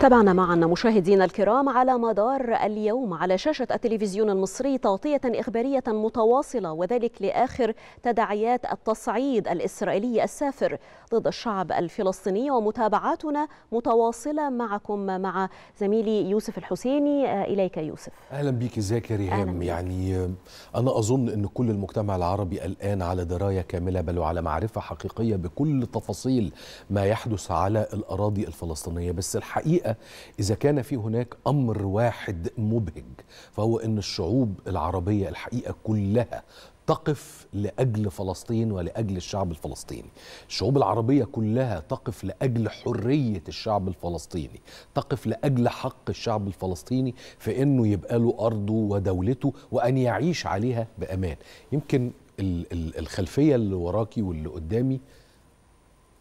تابعنا معنا مشاهدينا الكرام على مدار اليوم على شاشة التلفزيون المصري تغطية إخبارية متواصلة وذلك لآخر تداعيات التصعيد الإسرائيلي السافر ضد الشعب الفلسطيني ومتابعاتنا متواصلة معكم مع زميلي يوسف الحسيني إليك يوسف أهلا بك ازيك يا ريهام يعني آه، أنا أظن أن كل المجتمع العربي الآن على دراية كاملة بل وعلى معرفة حقيقية بكل تفاصيل ما يحدث على الأراضي الفلسطينية بس الحقيقة الحقيقه اذا كان في هناك امر واحد مبهج فهو ان الشعوب العربيه الحقيقه كلها تقف لاجل فلسطين ولاجل الشعب الفلسطيني. الشعوب العربيه كلها تقف لاجل حريه الشعب الفلسطيني، تقف لاجل حق الشعب الفلسطيني في انه يبقى له ارضه ودولته وان يعيش عليها بامان. يمكن الخلفيه اللي وراكي واللي قدامي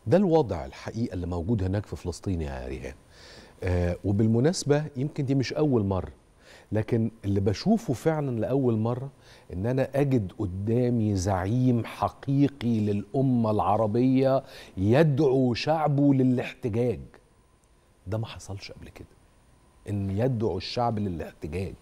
ده الوضع الحقيقه اللي موجود هناك في فلسطين يا ريهام. آه وبالمناسبة يمكن دي مش أول مرة لكن اللي بشوفه فعلا لأول مرة إن أنا أجد قدامي زعيم حقيقي للأمة العربية يدعو شعبه للاحتجاج ده ما حصلش قبل كده إن يدعو الشعب للاحتجاج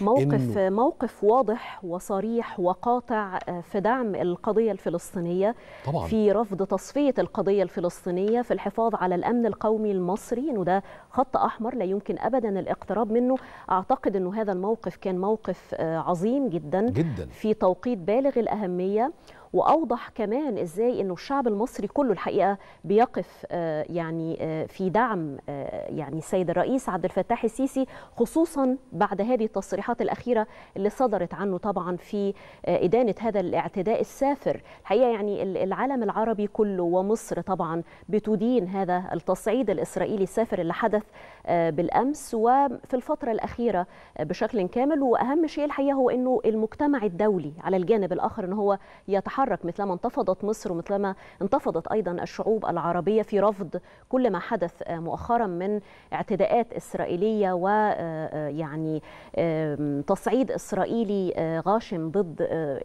موقف موقف واضح وصريح وقاطع آه، في دعم القضيه الفلسطينيه طبعا. في رفض تصفيه القضيه الفلسطينيه في الحفاظ على الامن القومي المصري انه ده خط احمر لا يمكن ابدا الاقتراب منه اعتقد انه هذا الموقف كان موقف آه، عظيم جدا, جداً. في توقيت بالغ الاهميه واوضح كمان ازاي انه الشعب المصري كله الحقيقه بيقف آه، يعني آه، في دعم آه، يعني السيد الرئيس عبد الفتاح السيسي خصوصا بعد هذه التصريحات الاخيره اللي صدرت عنه طبعا في ادانه هذا الاعتداء السافر الحقيقه يعني العالم العربي كله ومصر طبعا بتدين هذا التصعيد الاسرائيلي السافر اللي حدث بالامس وفي الفتره الاخيره بشكل كامل واهم شيء الحقيقه هو انه المجتمع الدولي على الجانب الاخر ان هو يتحرك تتحرك مثلما انتفضت مصر ومثلما انتفضت أيضا الشعوب العربية في رفض كل ما حدث آه، مؤخرا من اعتداءات إسرائيلية ويعني آه، آه، تصعيد إسرائيلي غاشم ضد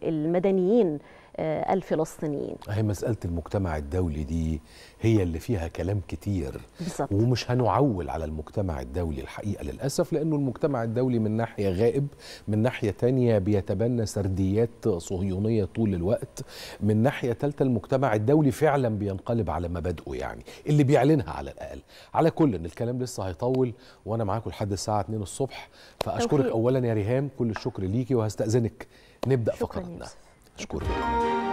المدنيين الفلسطينيين هي مسألة المجتمع الدولي دي هي اللي فيها كلام كتير بالزبط. ومش هنعول على المجتمع الدولي الحقيقة للأسف لأنه المجتمع الدولي من ناحية غائب من ناحية تانية بيتبنى سرديات صهيونية طول الوقت من ناحية تالتة المجتمع الدولي فعلا بينقلب على مبادئه يعني اللي بيعلنها على الأقل على كل إن الكلام لسه هيطول وأنا معاكم لحد الساعة 2 الصبح فأشكرك أولا يا ريهام كل الشكر ليكي وهستأذنك نبدأ فقرتنا أشكرك